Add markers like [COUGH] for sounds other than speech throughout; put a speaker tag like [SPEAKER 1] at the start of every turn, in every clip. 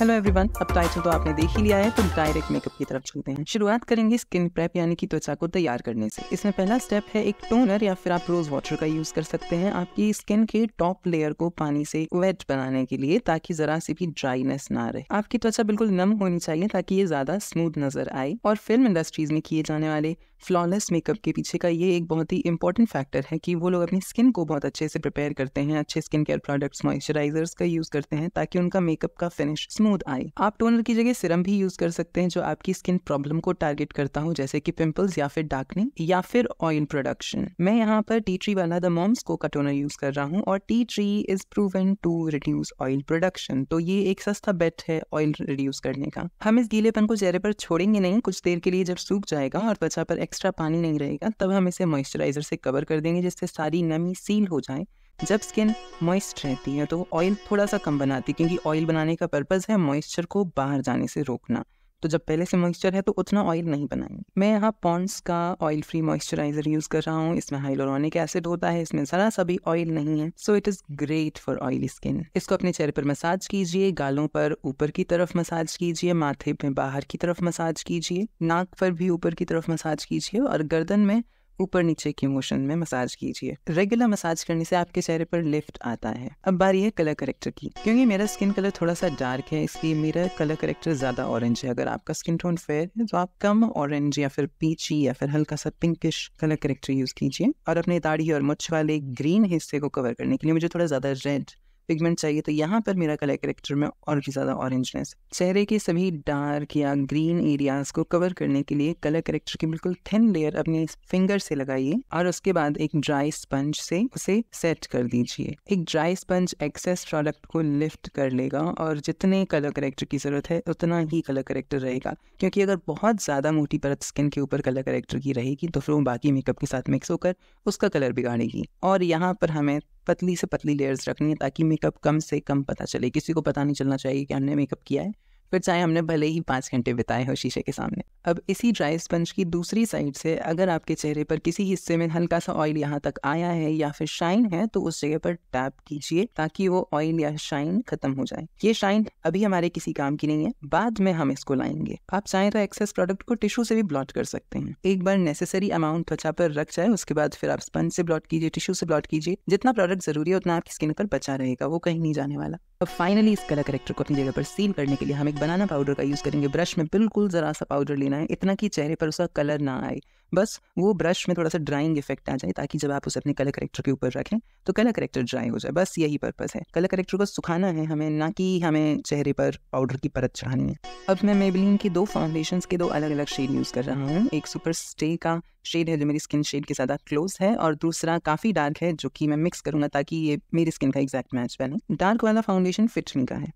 [SPEAKER 1] hello everyone अब title तो आपने देख ही लिया है तो डायरेक्ट मेकअप की तरफ चलते हैं शुरुआत करेंगे स्किन प्रेप यानी कि त्वचा को तैयार करने से इसमें पहला स्टेप है एक टोनर या फिर आप रोज वाटर का यूज कर सकते हैं आपकी स्किन के टॉप लेयर को पानी से वेट बनाने के लिए ताकि जरा सी भी ड्राइनेस ना रहे आपकी त्वचा बिल्कुल नम होनी चाहिए ताकि ये ज्यादा स्मूथ नजर आए और फिल्म इंडस्ट्रीज में किए जाने वाले फ्लॉलेस मेकअप के पीछे का ये एक बहुत ही इंपॉर्टेंट फैक्टर है कि वो लोग अपनी स्किन को बहुत अच्छे से प्रिपेयर करते हैं अच्छे स्किन केयर प्रोडक्ट्स मॉइस्चराइजर्स का यूज़ करते हैं ताकि उनका मेकअप का फिनिश स्मूथ आए आप टोनर की जगह सिरम भी यूज़ कर सकते हैं जो आपकी स्किन प्रॉब्लम को टारगेट करता हो जैसे कि पिंपल्स या फिर डार्कनिंग या फिर ऑयल प्रोडक्शन मैं यहाँ पर टी ट्री वाला द मॉम्स को का टोनर यूज़ कर रहा हूँ और tea tree is proven to reduce oil production तो ये एक सस्ता बेट है ऑयल रिड्यूस करने का हम इस गीलेपन को चेहरे पर छोड़ेंगे नहीं कुछ देर के लिए जब सूख जाएगा और त्वचा पर एक्स्ट्रा पानी नहीं रहेगा तब हम इसे मॉइस्चराइज़र से कवर कर देंगे जिससे सारी नमी सील हो जाए जब स्किन मॉइस्ट रहती है तो ऑयल थोड़ा सा कम बनाती है क्योंकि ऑयल बनाने का पर्पज़ है मॉइस्चर को बाहर जाने से रोकना तो जब पहले से मॉइस्चर है तो उतना ऑयल नहीं बनाएंगे मैं यहाँ पॉन्ड्स का ऑयल फ्री मॉइस्चराइजर यूज कर रहा हूँ इसमें हाइलोरॉनिक एसिड होता है इसमें जरा सा भी ऑयल नहीं है so it is great for oily skin इसको अपने चेहरे पर मसाज कीजिए गालों पर ऊपर की तरफ मसाज कीजिए माथे पे बाहर की तरफ मसाज कीजिए नाक पर भी ऊपर की तरफ मसाज कीजिए और गर्दन में ऊपर नीचे के मोशन में मसाज कीजिए रेगुलर मसाज करने से आपके चेहरे पर लिफ्ट आता है अब बारी है कलर करेक्टर की क्योंकि मेरा स्किन कलर थोड़ा सा डार्क है इसलिए मेरा कलर करेक्टर ज्यादा ऑरेंज है अगर आपका स्किन टोन फेयर है तो आप कम ऑरेंज या फिर पीची या फिर हल्का सा पिंकिश कलर करेक्टर यूज कीजिए और अपने दाढ़ी और मुछ वाले ग्रीन हिस्से को कवर करने के लिए मुझे थोड़ा ज्यादा रेड पिगमेंट चाहिए तो यहाँ पर मेरा कलर करेक्टर में और भी ज़्यादा ऑरेंजनेस चेहरे के सभी डार्क या ग्रीन एरियाज को कवर करने के लिए कलर करेक्टर की बिल्कुल थिन लेयर अपने फिंगर से लगाइए और उसके बाद एक ड्राई स्पंज से उसे सेट कर दीजिए एक ड्राई स्पंज एक्सेस प्रोडक्ट को लिफ्ट कर लेगा और जितने कलर करेक्टर की ज़रूरत है उतना ही कलर करेक्टर रहेगा क्योंकि अगर बहुत ज़्यादा मोटी परत स्किन के ऊपर कलर करेक्टर की रहेगी तो फिर वो बाकी मेकअप के साथ मिक्स होकर उसका कलर बिगाड़ेगी और यहाँ पर हमें पतली से पतली लेयर्स रखनी है ताकि मेकअप कम से कम पता चले किसी को पता नहीं चलना चाहिए कि हमने मेकअप किया है फिर चाहे हमने भले ही पाँच घंटे बिताए हो शीशे के सामने अब इसी ड्राई स्पंज की दूसरी साइड से अगर आपके चेहरे पर किसी हिस्से में हल्का सा ऑयल यहाँ तक आया है या फिर शाइन है तो उस जगह पर टैप कीजिए ताकि वो ऑयल या शाइन खत्म हो जाए ये शाइन अभी हमारे किसी काम की नहीं है बाद में हम इसको लाएंगे आप चाहें तो एक्सेस प्रोडक्ट को टिश्यू से भी ब्लॉट कर सकते हैं एक बार नेसेसरी अमाउंट त्वचा पर रख जाए उसके बाद फिर आप स्पंज से ब्लॉट कीजिए टिश्यू से ब्लॉट कीजिए जितना प्रोडक्ट जरूरी है उतना आपकी स्किन पर बचा रहेगा वो कहीं नहीं जाने वाला अब फाइनली इस कला करेक्टर को अपनी जगह पर सील करने के लिए हम एक बनाना पाउडर का यूज़ करेंगे ब्रश में बिल्कुल ज़रा सा पाउडर लेना है इतना कि चेहरे पर उसका कलर ना आए बस वो ब्रश में थोड़ा सा ड्राइंग इफेक्ट आ जाए ताकि जब आप उसे अपने कलर करेक्टर के ऊपर रखें तो कलर करेक्टर ड्राई हो जाए बस यही पर्पज़ है कलर करेक्टर को सुखाना है हमें ना कि हमें चेहरे पर पाउडर की परत चढ़ानी है अब मैं मेबलिन की दो फाउंडेशन के दो अलग अलग शेड यूज़ कर रहा हूँ एक सुपर स्टे का शेड है जो मेरी स्किन शेड के ज़्यादा क्लोज है और दूसरा काफ़ी डार्क है जो कि मैं मिक्स करूँगा ताकि ये मेरी स्किन का एग्जैक्ट मैच बने डार्क वाला फाउंडेशन फिटनी का है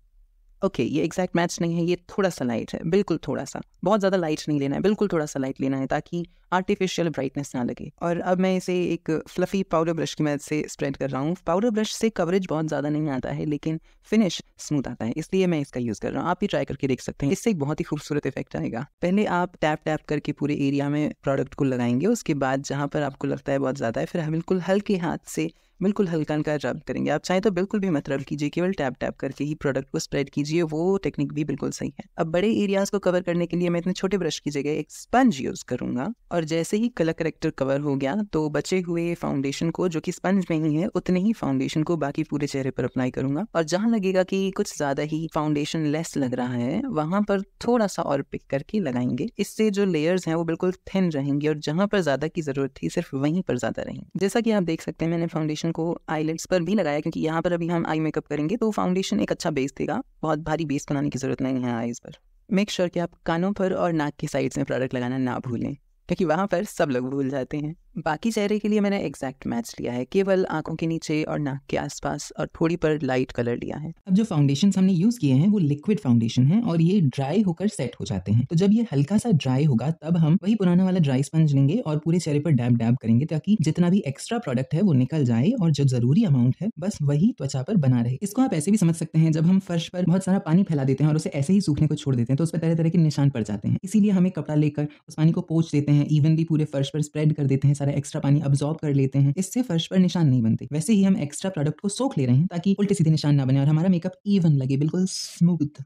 [SPEAKER 1] ओके ये एग्जैक्ट मैच नहीं है ये थोड़ा सा लाइट है बिल्कुल थोड़ा सा बहुत ज़्यादा लाइट नहीं लेना है बिल्कुल थोड़ा सा लाइट लेना है ताकि आर्टिफिशियल ब्राइटनेस ना लगे और अब मैं इसे एक फ्लफी पाउडर ब्रश की मदद से स्प्रेड कर रहा हूँ पाउडर ब्रश से कवरेज बहुत ज़्यादा नहीं आता है लेकिन फिनिश स्मूथ आता है इसलिए मैं इसका यूज़ कर रहा हूँ आप भी ट्राई करके देख सकते हैं इससे एक बहुत ही खूबसूरत इफेक्ट आएगा पहले आप टैप टैप करके पूरे एरिया में प्रोडक्ट को लगाएंगे उसके बाद जहाँ पर आपको लगता है बहुत ज़्यादा है फिर बिल्कुल हल्के हाथ से बिल्कुल हल्का हल्का रब करेंगे आप चाहें तो बिल्कुल भी मत रब कीजिए केवल टैप टैप करके ही प्रोडक्ट को स्प्रेड कीजिए वो टेक्निक भी बिल्कुल सही है अब बड़े एरियाज़ को कवर करने के लिए मैं इतने छोटे ब्रश की जगह एक स्पंज यूज़ करूंगा और जैसे ही कलर करेक्टर कवर हो गया तो बचे हुए फाउंडेशन को जो की स्पंज में ही है उतने ही फाउंडेशन को बाकी पूरे चेहरे पर अप्लाई करूंगा और जहाँ लगेगा कि कुछ ज़्यादा ही फाउंडेशन लेस लग रहा है वहां पर थोड़ा सा और पिक करके लगाएंगे इससे जो लेयर्स हैं वो बिल्कुल थिन रहेंगे और जहाँ पर ज़्यादा की ज़रूरत थी सिर्फ वहीं पर ज़्यादा रहेंगे जैसा कि आप देख सकते हैं मैंने फाउंडेशन फाउंडेशन को आईलेट्स पर भी लगाया क्योंकि यहाँ पर अभी हम आई मेकअप करेंगे तो फाउंडेशन एक अच्छा बेस देगा बहुत भारी बेस बनाने की ज़रूरत नहीं है आईज पर मेक श्योर sure कि आप कानों पर और नाक की साइड्स में प्रोडक्ट लगाना ना भूलें क्योंकि वहाँ पर सब लोग भूल जाते हैं बाकी चेहरे के लिए मैंने एग्जैक्ट मैच लिया है केवल आंखों के नीचे और नाक के आसपास और थोड़ी पर लाइट कलर लिया है अब जो फाउंडेशन हमने यूज किए हैं वो लिक्विड फाउंडेशन है और ये ड्राई होकर सेट हो जाते हैं तो जब ये हल्का सा ड्राई होगा तब हम वही पुराना वाला ड्राई स्पंज लेंगे और पूरे चेहरे पर डैब डैब करेंगे ताकि जितना भी एक्स्ट्रा प्रोडक्ट है वो निकल जाए और जो जरूरी अमाउंट है बस वही त्वचा पर बना रहे इसको आप ऐसे भी समझ सकते हैं जब हम फर्श पर बहुत सारा पानी फैला देते हैं और उसे ऐसे ही सूखने को छोड़ देते हैं तो उस पर तरह तरह के निशान पड़ जाते हैं इसीलिए हमें कपड़ा लेकर उस पानी को पोच देते हैं इवनली पूरे फर्श पर स्प्रेड कर देते हैं सारा एक्स्ट्रा पानी अब्जॉर्ब कर लेते हैं इससे फर्श पर निशान नहीं बनते वैसे ही हम एक्स्ट्रा प्रोडक्ट को सोख ले रहे हैं ताकि उल्टे सीधे निशान ना बने और हमारा मेकअप इवन लगे बिल्कुल स्मूथ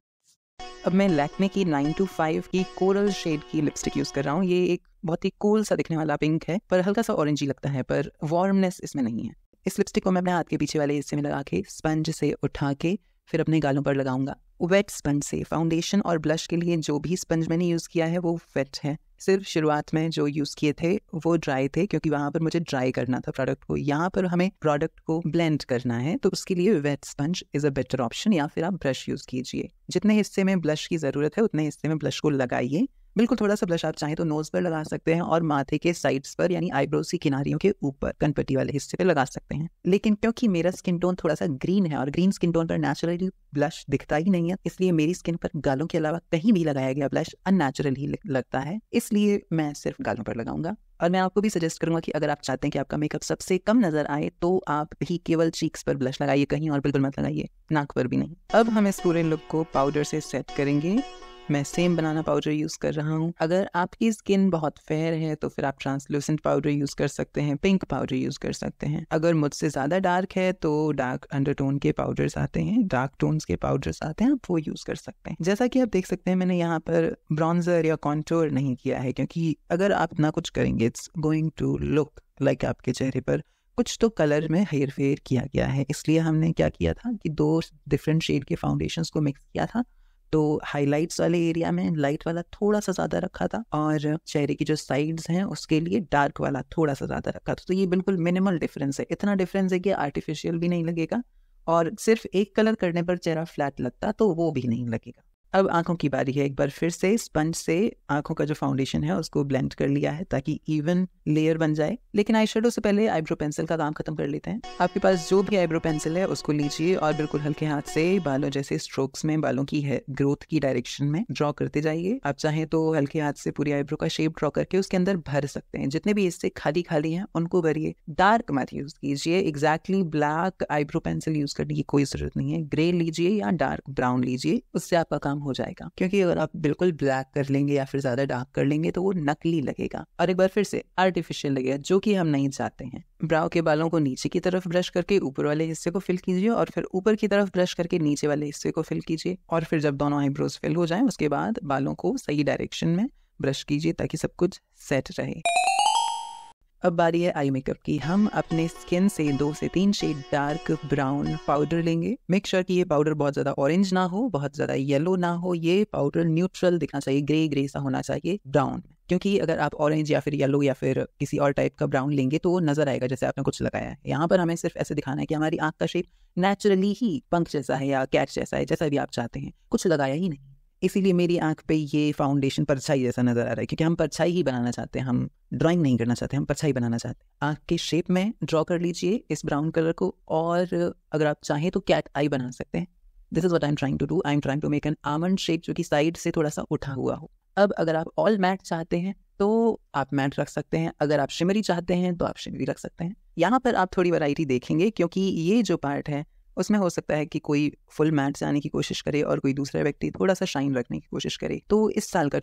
[SPEAKER 1] अब मैं लैक्मे की नाइन टू फाइव की कोरल शेड की लिपस्टिक यूज़ कर रहा हूँ ये एक बहुत ही कूल सा दिखने वाला पिंक है पर हल्का सा ऑरेंजी लगता है पर वार्मनेस इसमें नहीं है इस लिपस्टिक को मैं अपने हाथ के पीछे वाले हिस्से में लगा के स्पंज से उठा के फिर अपने गालों पर लगाऊंगा वेट स्पंज से फाउंडेशन और ब्लश के लिए जो भी स्पंज मैंने यूज़ किया है वो वेट है सिर्फ शुरुआत में जो यूज़ किए थे वो ड्राई थे क्योंकि वहां पर मुझे ड्राई करना था प्रोडक्ट को यहाँ पर हमें प्रोडक्ट को ब्लेंड करना है तो उसके लिए wet sponge is a better option या फिर आप ब्रश यूज़ कीजिए जितने हिस्से में ब्लश की ज़रूरत है उतने हिस्से में ब्लश को लगाइए बिल्कुल थोड़ा सा ब्लश आप चाहें तो नोज़ पर लगा सकते हैं और माथे के साइड्स पर यानी आईब्रोज की किनारियों के ऊपर कनपट्टी वाले हिस्से पर लगा सकते हैं लेकिन क्योंकि मेरा स्किन टोन थोड़ा सा ग्रीन है और ग्रीन स्किन टोन पर नेचुरली ब्लश दिखता ही नहीं है इसलिए मेरी स्किन पर गालों के अलावा कहीं भी लगाया गया ब्लश अननेचुरल ही लगता है इसलिए मैं सिर्फ गालों पर लगाऊंगा और मैं आपको भी सजेस्ट करूंगा कि अगर आप चाहते हैं कि आपका मेकअप सबसे कम नजर आए तो आप ही केवल चीक्स पर ब्लश लगाइए कहीं और बिल्कुल मत लगाइए नाक पर भी नहीं अब हम इस पूरे लुक को पाउडर से सेट करेंगे मैं सेम बनाना पाउडर यूज़ कर रहा हूँ अगर आपकी स्किन बहुत फेयर है तो फिर आप ट्रांसलूसेंट पाउडर यूज़ कर सकते हैं पिंक पाउडर यूज़ कर सकते हैं अगर मुझसे ज़्यादा डार्क है तो डार्क अंडरटोन के पाउडर्स आते हैं डार्क टोन्स के पाउडर्स आते हैं आप वो यूज़ कर सकते हैं जैसा कि आप देख सकते हैं मैंने यहाँ पर ब्रॉन्जर या कॉन्टोर नहीं किया है क्योंकि अगर आप ना कुछ करेंगे it's going to look like आपके चेहरे पर कुछ तो कलर में हेयर फेयर किया गया है इसलिए हमने क्या किया था कि दो डिफरेंट शेड के फाउंडेशन को मिक्स किया था तो हाईलाइट्स वाले एरिया में लाइट वाला थोड़ा सा ज़्यादा रखा था और चेहरे की जो साइड्स हैं उसके लिए डार्क वाला थोड़ा सा ज़्यादा रखा था तो ये बिल्कुल मिनिमल डिफरेंस है इतना डिफरेंस है कि आर्टिफिशियल भी नहीं लगेगा और सिर्फ एक कलर करने पर चेहरा फ्लैट लगता तो वो भी नहीं लगेगा अब आंखों की बारी है एक बार फिर से स्पंज से आंखों का जो फाउंडेशन है उसको ब्लेंड कर लिया है ताकि इवन लेयर बन जाए लेकिन आई शेडो से पहले आईब्रो पेंसिल का काम खत्म कर लेते हैं आपके पास जो भी आईब्रो पेंसिल है उसको लीजिए और बिल्कुल हल्के हाथ से बालों जैसे स्ट्रोक्स में बालों की है ग्रोथ की डायरेक्शन में ड्रॉ करते जाइए आप चाहें तो हल्के हाथ से पूरी आईब्रो का शेप ड्रॉ करके उसके अंदर भर सकते हैं जितने भी हिस्से खाली खाली है उनको भरिए डार्क मत यूज कीजिए exactly black eyebrow pencil use करने की कोई जरूरत नहीं है ग्रे लीजिए या डार्क ब्राउन लीजिए उससे आपका काम हो जाएगा क्योंकि अगर आप बिल्कुल ब्लैक कर लेंगे या फिर ज्यादा डार्क कर लेंगे तो वो नकली लगेगा और एक बार फिर से आर्टिफिशियल लगेगा जो कि हम नहीं चाहते हैं ब्राउ के बालों को नीचे की तरफ ब्रश करके ऊपर वाले हिस्से को फिल कीजिए और फिर ऊपर की तरफ ब्रश करके नीचे वाले हिस्से को फिल कीजिए और फिर जब दोनों आईब्रोज फिल हो जाए उसके बाद बालों को सही डायरेक्शन में ब्रश कीजिए ताकि सब कुछ सेट रहे अब बारी है आई मेकअप की हम अपने स्किन से दो से तीन शेड डार्क ब्राउन पाउडर लेंगे मेक श्योर sure कि ये पाउडर बहुत ज़्यादा ऑरेंज ना हो बहुत ज़्यादा येलो ना हो ये पाउडर न्यूट्रल दिखना चाहिए ग्रे ग्रे सा होना चाहिए ब्राउन क्योंकि अगर आप ऑरेंज या फिर येलो या फिर किसी और टाइप का ब्राउन लेंगे तो नजर आएगा जैसे आपने कुछ लगाया है यहाँ पर हमें सिर्फ ऐसे दिखाना है कि हमारी आंख का शेप नेचुरली ही पंख जैसा है या कैच जैसा है जैसा भी आप चाहते हैं कुछ लगाया ही नहीं इसीलिए मेरी आंख पे ये फाउंडेशन परछाई जैसा नज़र आ रहा है क्योंकि हम परछाई ही बनाना चाहते हैं हम ड्राइंग नहीं करना चाहते हम परछाई बनाना चाहते हैं आँख के शेप में ड्रॉ कर लीजिए इस ब्राउन कलर को और अगर आप चाहें तो कैट आई बना सकते हैं this is what I am trying to do I am trying to make an almond shape जो कि साइड से थोड़ा सा उठा हुआ हो अब अगर आप ऑल मैट चाहते हैं तो आप मैट रख सकते हैं अगर आप शिमरी चाहते हैं तो आप शिमरी रख सकते हैं यहाँ पर आप थोड़ी वैरायटी देखेंगे क्योंकि ये जो पार्ट है उसमें हो सकता है कि कोई फुल मैट से आने की कोशिश करे और कोई दूसरा व्यक्ति थोड़ा सा शाइन रखने की कोशिश करे तो इस साल का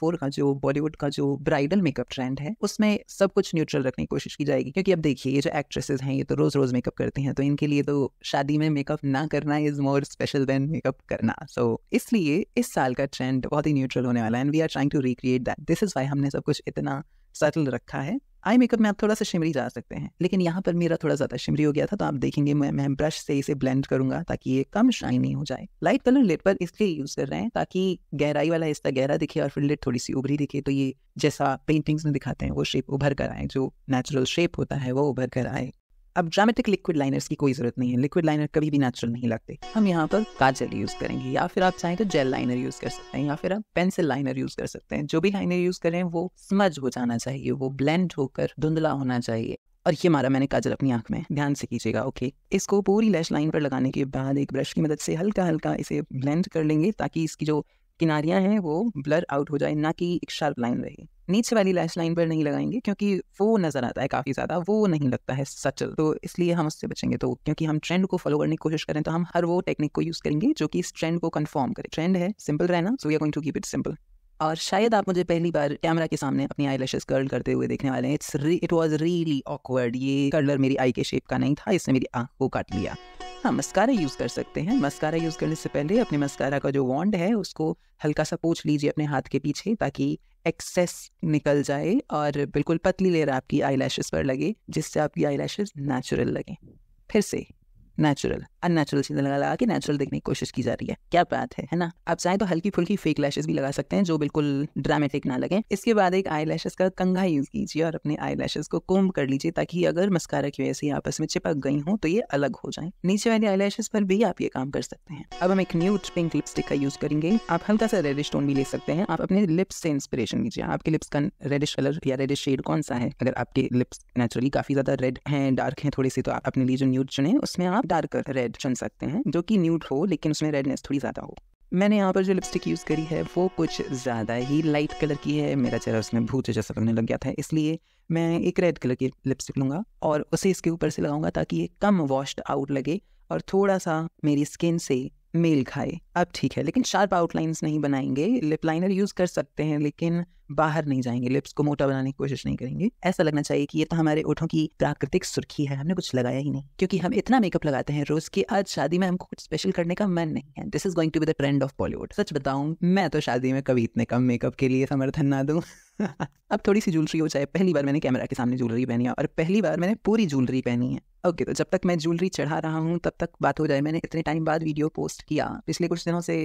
[SPEAKER 1] फोर का जो बॉलीवुड का जो ब्राइडल मेकअप ट्रेंड है उसमें सब कुछ न्यूट्रल रखने की कोशिश की जाएगी क्योंकि अब देखिए ये जो एक्ट्रेसेज हैं ये तो रोज रोज मेकअप करती हैं तो इनके लिए तो शादी में मेकअप ना करना is more special than makeup करना सो so, इसलिए इस साल का ट्रेंड बहुत ही न्यूट्रल होने वाला है and we are trying to recreate that this is why हमने सब कुछ इतना सेटल रखा है आई मेकअप में आप थोड़ा सा शिमरी जा सकते हैं लेकिन यहाँ पर मेरा थोड़ा ज़्यादा शिमरी हो गया था तो आप देखेंगे मैं मैं ब्रश से इसे ब्लेंड करूंगा ताकि ये कम शाइनी हो जाए लाइट कलर लिट पर इसलिए यूज़ कर रहे हैं ताकि गहराई वाला हिस्सा गहरा दिखे और फिर लिट थोड़ी सी उभरी दिखे तो ये जैसा पेंटिंग्स में दिखाते हैं वो शेप उभर कर आए जो नेचुरल शेप होता है वो उभर कर आए अब ड्रामेटिक लिक्विड लाइनर्स की कोई जरूरत नहीं है लिक्विड लाइनर कभी भी नेचुरल नहीं लगते हम यहाँ पर काजल यूज करेंगे या फिर आप चाहें तो जेल लाइनर यूज कर सकते हैं या फिर आप पेंसिल लाइनर यूज कर सकते हैं जो भी लाइनर यूज करें वो स्मज हो जाना चाहिए वो ब्लेंड होकर धुंधला होना चाहिए और ये मारा मैंने काजल अपनी आंख में ध्यान से कीजिएगा ओके इसको पूरी लैश लाइन पर लगाने के बाद एक ब्रश की मदद से हल्का हल्का इसे ब्लेंड कर लेंगे ताकि इसकी जो किनारियां हैं वो ब्लर आउट हो जाए ना कि एक शार्प लाइन रहे नीचे वाली लैस लाइन पर नहीं लगाएंगे क्योंकि वो नज़र आता है काफ़ी ज़्यादा वो नहीं लगता है सचल तो इसलिए हम उससे बचेंगे तो क्योंकि हम ट्रेंड को फॉलो करने की कोशिश करें तो हम हर वो टेक्निक को यूज़ करेंगे जो कि इस ट्रेंड को कन्फर्म करे ट्रेंड है सिंपल रहना so we are going to keep it simple और शायद आप मुझे पहली बार कैमरा के सामने अपनी आई लैशेज कर्ल करते हुए देखने वाले हैं it's it was really awkward ये कलर मेरी आई के शेप का नहीं था इसने मेरी आँख को काट लिया हाँ मस्कारा यूज़ कर सकते हैं मस्कारा यूज़ करने से पहले अपने मस्कारा का जो वॉन्ड है उसको हल्का सा पोछ लीजिए अपने हाथ के पीछे ताकि एक्सेस निकल जाए और बिल्कुल पतली लेयर आपकी आई पर लगे जिससे आपकी आई नेचुरल लगे फिर से नेचुरल अननेचुरल चीज़ें लगा लगा के नेचुरल देखने की कोशिश की जा रही है क्या बात है है ना आप चाहें तो हल्की फुल्की फेक लैशेस भी लगा सकते हैं जो बिल्कुल ड्रामेटिक ना लगे इसके बाद एक आई लैशेस का कंघा यूज़ कीजिए और अपने आई लैशेस को कोम्ब कर लीजिए ताकि अगर मस्कारा की वजह से आपस में चिपक गई हो तो ये अलग हो जाए नीचे वाली आई लैशेस पर भी आप ये काम कर सकते हैं अब हम एक न्यू पिंक लिपस्टिक का यूज़ करेंगे आप हल्का सा रेडिश टोन भी ले सकते हैं आप अपने लिप्स से इंस्पिरेशन लीजिए आपके लिप्स का रेडिश कलर या रेडिश शेड कौन सा है अगर आपके लिप्स नेचुरली काफ़ी ज़्यादा रेड है डार्क है थोड़े से तो आप अपने लिए जो न्यूट चुने उसमें आप डार्क रेड चुन सकते हैं जो कि न्यूट हो लेकिन उसमें रेडनेस थोड़ी ज़्यादा हो मैंने यहाँ पर जो लिपस्टिक यूज़ करी है वो कुछ ज़्यादा ही लाइट कलर की है मेरा चेहरा उसमें भूत जैसा लगने लग गया था इसलिए मैं एक रेड कलर की लिपस्टिक लूँगा और उसे इसके ऊपर से लगाऊंगा ताकि ये कम वॉश्ड आउट लगे और थोड़ा सा मेरी स्किन से मेल खाए अब ठीक है लेकिन शार्प आउटलाइंस नहीं बनाएंगे लिप लाइनर यूज़ कर सकते हैं लेकिन बाहर नहीं जाएंगे लिप्स को मोटा बनाने की कोशिश नहीं करेंगे ऐसा लगना चाहिए कि ये तो हमारे ओठों की प्राकृतिक सुर्खी है हमने कुछ लगाया ही नहीं क्योंकि हम इतना मेकअप लगाते हैं रोज़ की आज शादी में हमको कुछ स्पेशल करने का मन नहीं है this is going to be the trend of Bollywood सच बताऊं मैं तो शादी में कभी इतने कम मेकअप के लिए समर्थन ना दू [LAUGHS] अब थोड़ी सी ज्वेलरी हो जाए पहली बार मैंने कैमरा के सामने ज्वेलरी पहनी है और पहली बार मैंने पूरी ज्वेलरी पहनी है ओके okay, तो जब तक मैं ज्वेलरी चढ़ा रहा हूँ तब तक बात हो जाए मैंने इतने टाइम बाद वीडियो पोस्ट किया पिछले कुछ दिनों से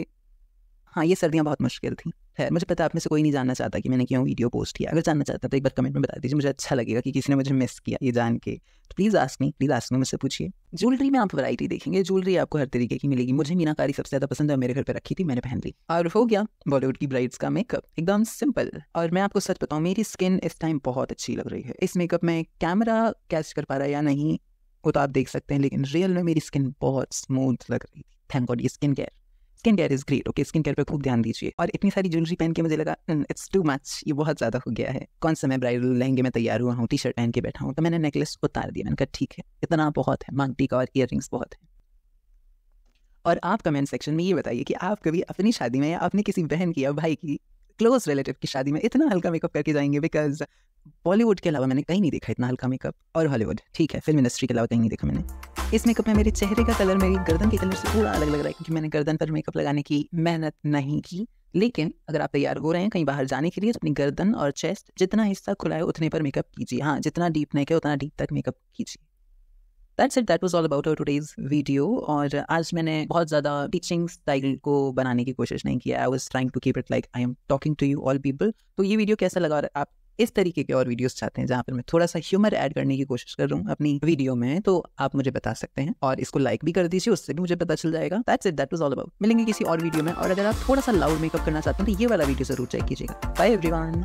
[SPEAKER 1] हाँ ये सर्दियाँ बहुत मुश्किल थी खैर मुझे पता आप में से कोई नहीं जानना चाहता कि मैंने क्यों वीडियो पोस्ट किया अगर जानना चाहता तो एक बार कमेंट में बता दीजिए मुझे अच्छा लगेगा कि किसी ने मुझे मिस किया ये जान के तो प्लीज़ मी प्लीज़ मी मुझसे पूछिए ज्वेलरी में आप वैरायटी देखेंगे ज्वेलरी आपको हर तरीके की मिलेगी मुझे मीनाकारी सबसे ज़्यादा पसंद है मेरे घर पर रखी थी मैंने पहन ली और हो गया बॉलीवुड की ब्राइड्स का मेकअप एकदम सिंपल और मैं आपको सच बताऊँ मेरी स्किन इस टाइम बहुत अच्छी लग रही है इस मेकअप में कैमरा कैच कर पा रहा है या नहीं वो तो आप देख सकते हैं लेकिन रियल में मेरी स्किन बहुत स्मूथ लग रही थी थैंक गॉड ये skin care skin care is great okay skin care पर खूब ध्यान दीजिए और इतनी सारी ज्वेलरी पहन के मुझे लगा इट्स टू मच ये बहुत ज्यादा हो गया है कौन सा मैं ब्राइडल लहंगे में तैयार हुआ हूँ टी शर्ट पहन के बैठा हूँ तो मैंने नेकलेस उतार दिया मैंने कहा ठीक है इतना बहुत है मांगटी का और इयर बहुत है और आप कमेंट सेक्शन में ये बताइए कि आप कभी अपनी शादी में या अपने किसी बहन की या भाई की क्लोज रिलेटिव की शादी में इतना हल्का मेकअप करके जाएंगे बिकॉज बॉलीवुड के अलावा मैंने कहीं नहीं देखा इतना हल्का मेकअप और हॉलीवुड ठीक है फिल्म इंडस्ट्री के अलावा कहीं नहीं देखा मैंने इस मेकअप में मेरे चेहरे का कलर मेरी गर्दन के कलर से पूरा अलग लग रहा है क्योंकि मैंने गर्दन पर मेकअप लगाने की मेहनत नहीं की लेकिन अगर आप तैयार हो रहे हैं कहीं बाहर जाने के लिए तो अपनी गर्दन और चेस्ट जितना हिस्सा खुला है उतने पर मेकअप कीजिए हाँ जितना डीप नेक है उतना डीप तक मेकअप कीजिए that's it that was all about our today's video और आज मैंने बहुत ज़्यादा टीचिंग स्टाइल को बनाने की कोशिश नहीं किया I was trying to keep it like I am talking to you all people तो ये वीडियो कैसा लगा आप इस तरीके के और वीडियोस चाहते हैं जहाँ पर मैं थोड़ा सा ह्यूमर ऐड करने की कोशिश कर रहा हूँ अपनी वीडियो में तो आप मुझे बता सकते हैं और इसको लाइक भी कर दीजिए उससे भी मुझे पता चल जाएगा that's it that was all about मिलेंगे किसी और वीडियो में और अगर आप थोड़ा सा लाउड मेकअप करना चाहते हैं तो ये वाला वीडियो जरूर चेक कीजिएगा बाय एवरीवन